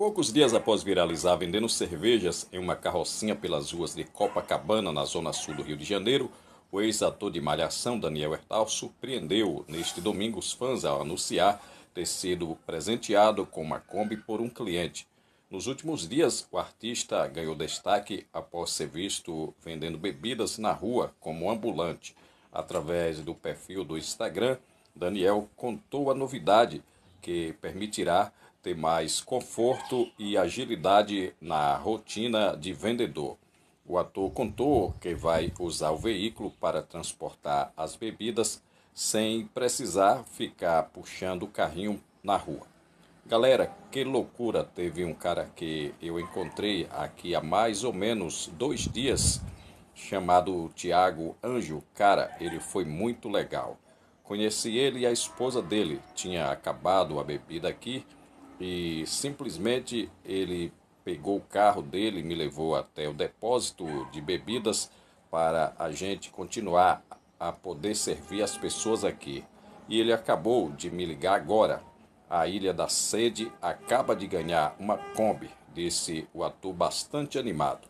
Poucos dias após viralizar vendendo cervejas em uma carrocinha pelas ruas de Copacabana, na zona sul do Rio de Janeiro, o ex-ator de Malhação, Daniel Hertal, surpreendeu neste domingo os fãs ao anunciar ter sido presenteado com uma Kombi por um cliente. Nos últimos dias, o artista ganhou destaque após ser visto vendendo bebidas na rua como ambulante. Através do perfil do Instagram, Daniel contou a novidade que permitirá ter mais conforto e agilidade na rotina de vendedor. O ator contou que vai usar o veículo para transportar as bebidas sem precisar ficar puxando o carrinho na rua. Galera, que loucura! Teve um cara que eu encontrei aqui há mais ou menos dois dias, chamado Tiago Anjo. Cara, ele foi muito legal. Conheci ele e a esposa dele. Tinha acabado a bebida aqui e simplesmente ele pegou o carro dele, e me levou até o depósito de bebidas para a gente continuar a poder servir as pessoas aqui. E ele acabou de me ligar agora. A Ilha da Sede acaba de ganhar uma Kombi, disse o ator bastante animado.